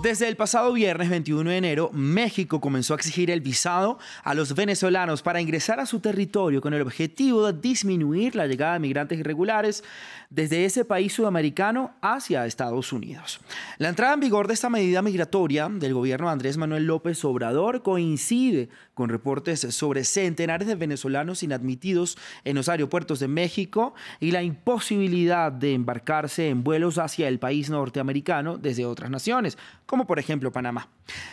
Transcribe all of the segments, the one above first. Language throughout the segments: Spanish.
Desde el pasado viernes 21 de enero, México comenzó a exigir el visado a los venezolanos para ingresar a su territorio con el objetivo de disminuir la llegada de migrantes irregulares desde ese país sudamericano hacia Estados Unidos. La entrada en vigor de esta medida migratoria del gobierno de Andrés Manuel López Obrador coincide con reportes sobre centenares de venezolanos inadmitidos en los aeropuertos de México y la imposibilidad de embarcarse en vuelos hacia el país norteamericano desde otras naciones como por ejemplo Panamá.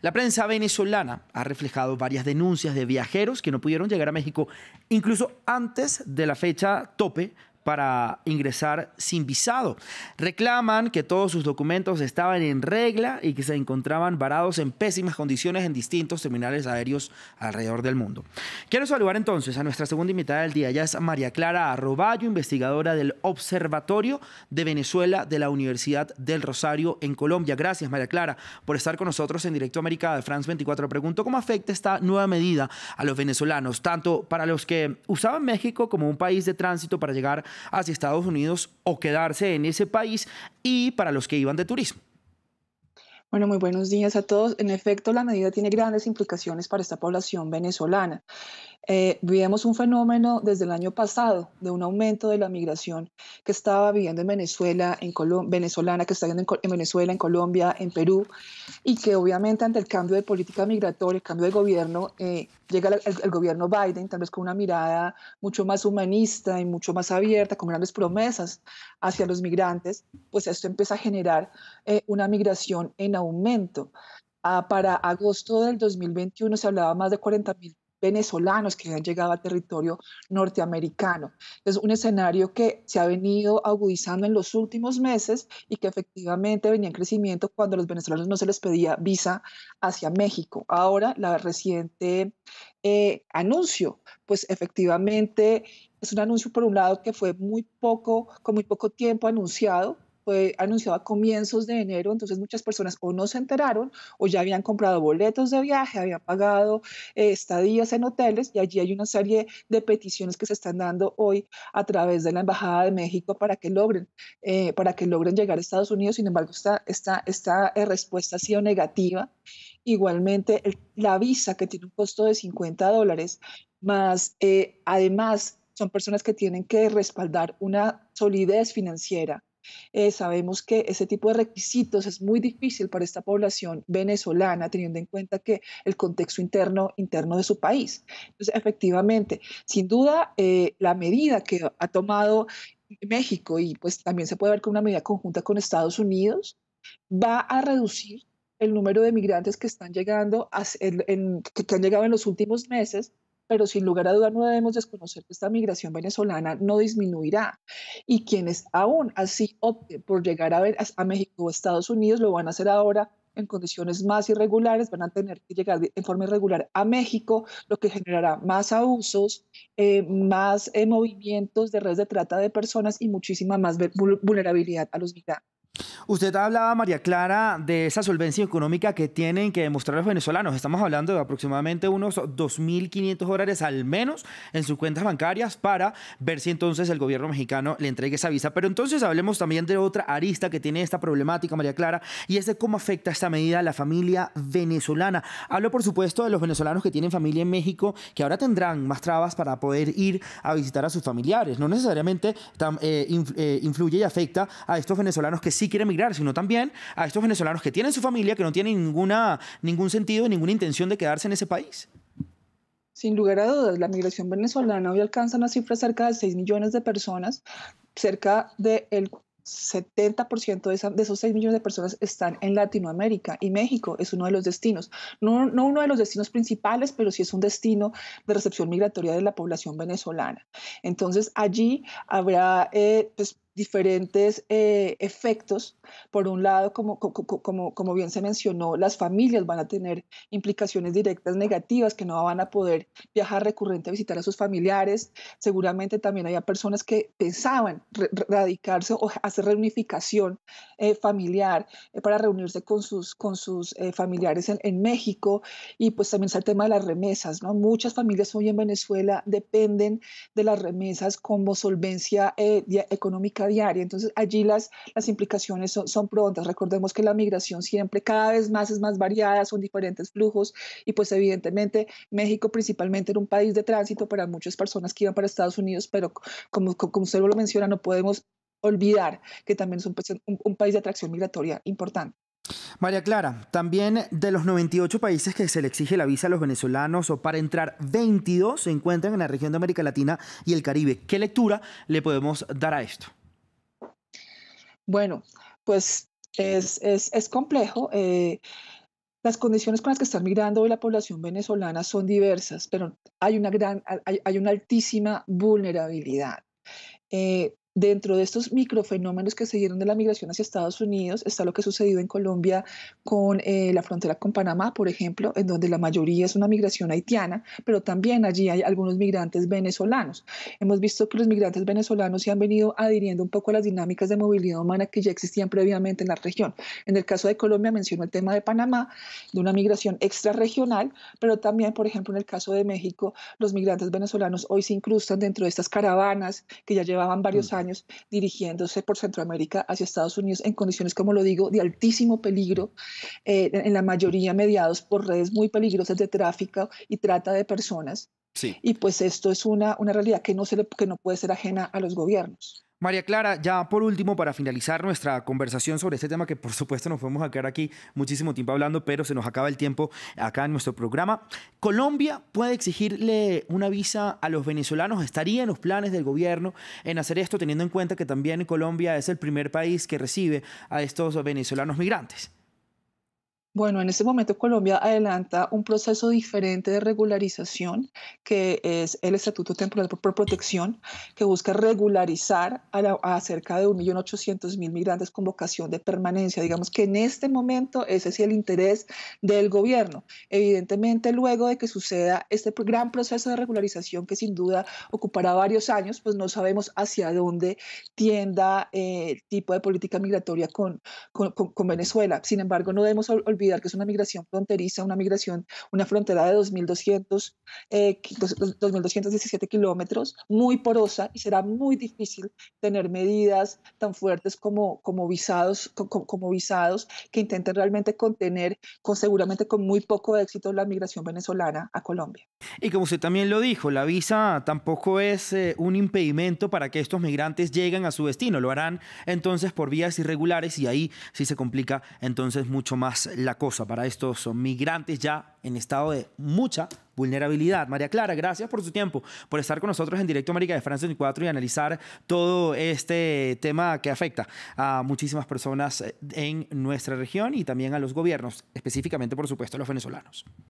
La prensa venezolana ha reflejado varias denuncias de viajeros que no pudieron llegar a México incluso antes de la fecha tope para ingresar sin visado. Reclaman que todos sus documentos estaban en regla y que se encontraban varados en pésimas condiciones en distintos terminales aéreos alrededor del mundo. Quiero saludar entonces a nuestra segunda invitada del día, ya es María Clara Arroballo, investigadora del Observatorio de Venezuela de la Universidad del Rosario en Colombia. Gracias María Clara por estar con nosotros en Directo América de France 24. Pregunto cómo afecta esta nueva medida a los venezolanos, tanto para los que usaban México como un país de tránsito para llegar a hacia Estados Unidos o quedarse en ese país y para los que iban de turismo. Bueno, muy buenos días a todos. En efecto, la medida tiene grandes implicaciones para esta población venezolana. Eh, vivimos un fenómeno desde el año pasado de un aumento de la migración que estaba viviendo en Venezuela, en venezolana, que está viviendo en, Venezuela, en Colombia, en Perú, y que obviamente ante el cambio de política migratoria, el cambio de gobierno, eh, llega el, gobierno Biden, tal vez con una mirada mucho más humanista y mucho más abierta, con grandes promesas hacia los migrantes, pues esto empieza a generar eh, una migración en aumento. Ah, para agosto del 2021 se hablaba más de 40 mil venezolanos que han llegado al territorio norteamericano. Es un escenario que se ha venido agudizando en los últimos meses y que efectivamente venía en crecimiento cuando a los venezolanos no se les pedía visa hacia México. Ahora, la reciente eh, anuncio, pues efectivamente es un anuncio por un lado que fue muy poco, con muy poco tiempo anunciado, fue anunciado a comienzos de enero, entonces muchas personas o no se enteraron o ya habían comprado boletos de viaje, habían pagado eh, estadías en hoteles y allí hay una serie de peticiones que se están dando hoy a través de la Embajada de México para que logren, eh, para que logren llegar a Estados Unidos. Sin embargo, esta, esta, eh, esta respuesta ha sido negativa. Igualmente, la visa que tiene un costo de 50 dólares, más además son personas que tienen que respaldar una solidez financiera. Eh, sabemos que ese tipo de requisitos es muy difícil para esta población venezolana, teniendo en cuenta que el contexto interno, interno de su país. Entonces, efectivamente, sin duda, eh, la medida que ha tomado México y pues también se puede ver con una medida conjunta con Estados Unidos, va a reducir el número de migrantes que están llegando, que han llegado en los últimos meses pero sin lugar a duda no debemos desconocer que esta migración venezolana no disminuirá y quienes aún así opten por llegar a, a México o Estados Unidos lo van a hacer ahora en condiciones más irregulares, van a tener que llegar en forma irregular a México, lo que generará más abusos, eh, más eh, movimientos de redes de trata de personas y muchísima más vulnerabilidad a los migrantes. Usted hablaba, María Clara, de esa solvencia económica que tienen que demostrar los venezolanos. Estamos hablando de aproximadamente unos 2.500 dólares al menos en sus cuentas bancarias para ver si entonces el gobierno mexicano le entregue esa visa. Pero entonces hablemos también de otra arista que tiene esta problemática, María Clara, y es de cómo afecta esta medida a la familia venezolana. Hablo, por supuesto, de los venezolanos que tienen familia en México, que ahora tendrán más trabas para poder ir a visitar a sus familiares. No necesariamente eh, eh, influye y afecta a estos venezolanos que sí quiere emigrar, sino también a estos venezolanos que tienen su familia, que no tienen ninguna, ningún sentido, ninguna intención de quedarse en ese país. Sin lugar a dudas, la migración venezolana hoy alcanza una cifra cerca de 6 millones de personas, cerca del 70% de, de, esos 6 millones de personas están en Latinoamérica y México es uno de los destinos. No, no, uno de los destinos principales, pero sí es un destino de recepción migratoria de la población venezolana. Entonces allí habrá eh, pues, diferentes eh, efectos. Por un lado, como, como, como, bien se mencionó, las familias van a tener implicaciones directas negativas, que no van a poder viajar recurrente a visitar a sus familiares. Seguramente también había personas que pensaban radicarse o hacer reunificación eh, familiar eh, para reunirse con sus, con sus familiares en, México. Y pues también está el tema de las remesas, ¿no? Muchas familias hoy en Venezuela dependen de las remesas como solvencia económica diaria. Entonces, allí las, las implicaciones son, son prontas. Recordemos que la migración siempre cada vez más es más variada, son diferentes flujos y pues evidentemente México principalmente era un país de tránsito para muchas personas que iban para Estados Unidos, pero como, como usted lo menciona, no podemos olvidar que también es pues, un, un país de atracción migratoria importante. María Clara, también de los 98 países que se le exige la visa a los venezolanos o para entrar, 22 se encuentran en la región de América Latina y el Caribe. ¿Qué lectura le podemos dar a esto? Bueno, pues es, complejo. Eh, las condiciones con las que está migrando hoy la población venezolana son diversas, pero hay una, gran, hay, una altísima vulnerabilidad. Eh, Dentro de estos microfenómenos que se dieron de la migración hacia Estados Unidos está lo que ha sucedido en Colombia con eh, la frontera con Panamá, por ejemplo, en donde la mayoría es una migración haitiana, pero también allí hay algunos migrantes venezolanos. Hemos visto que los migrantes venezolanos se han venido adhiriendo un poco a las dinámicas de movilidad humana que ya existían previamente en la región. En el caso de Colombia menciono el tema de Panamá, de una migración extrarregional, pero también, por ejemplo, en el caso de México, los migrantes venezolanos hoy se incrustan dentro de estas caravanas que ya llevaban varios años mm dirigiéndose por Centroamérica hacia Estados Unidos en condiciones, como lo digo, de altísimo peligro, eh, en la mayoría mediados por redes muy peligrosas de tráfico y trata de personas. Y pues esto es una, una realidad que no, se que no puede ser ajena a los gobiernos. María Clara, ya por último, para finalizar nuestra conversación sobre este tema, que por supuesto nos a quedar aquí muchísimo tiempo hablando, pero se nos acaba el tiempo acá en nuestro programa. ¿Colombia puede exigirle una visa a los venezolanos? ¿Estaría en los planes del gobierno en hacer esto, teniendo en cuenta que también Colombia es el primer país que recibe a estos venezolanos migrantes? Bueno, en este momento Colombia adelanta un proceso diferente de regularización, que es el Estatuto Temporal por Protección, que busca regularizar a, cerca de 1.800.000 migrantes con vocación de permanencia. Digamos que en este momento ese es el interés del gobierno. Evidentemente, luego de que suceda este gran proceso de regularización, que sin duda ocupará varios años, pues no sabemos hacia dónde tienda eh, el tipo de política migratoria con, con, con Venezuela. Sin embargo, no debemos olvidar olvidar que es una migración fronteriza, una migración, una frontera de 2.200, eh, 2.217 kilómetros, muy porosa y será muy difícil tener medidas tan fuertes como, como, visados, como, visados que intenten realmente contener, con, seguramente con muy poco éxito, la migración venezolana a Colombia. Y como usted también lo dijo, la visa tampoco es eh, un impedimento para que estos migrantes lleguen a su destino, lo harán entonces por vías irregulares y ahí sí se complica entonces mucho más la cosa para estos migrantes ya en estado de mucha vulnerabilidad. María Clara, gracias por su tiempo, por estar con nosotros en Directo América de Francia 24 y analizar todo este tema que afecta a muchísimas personas eh, en nuestra región y también a los gobiernos, específicamente, por supuesto, a los venezolanos.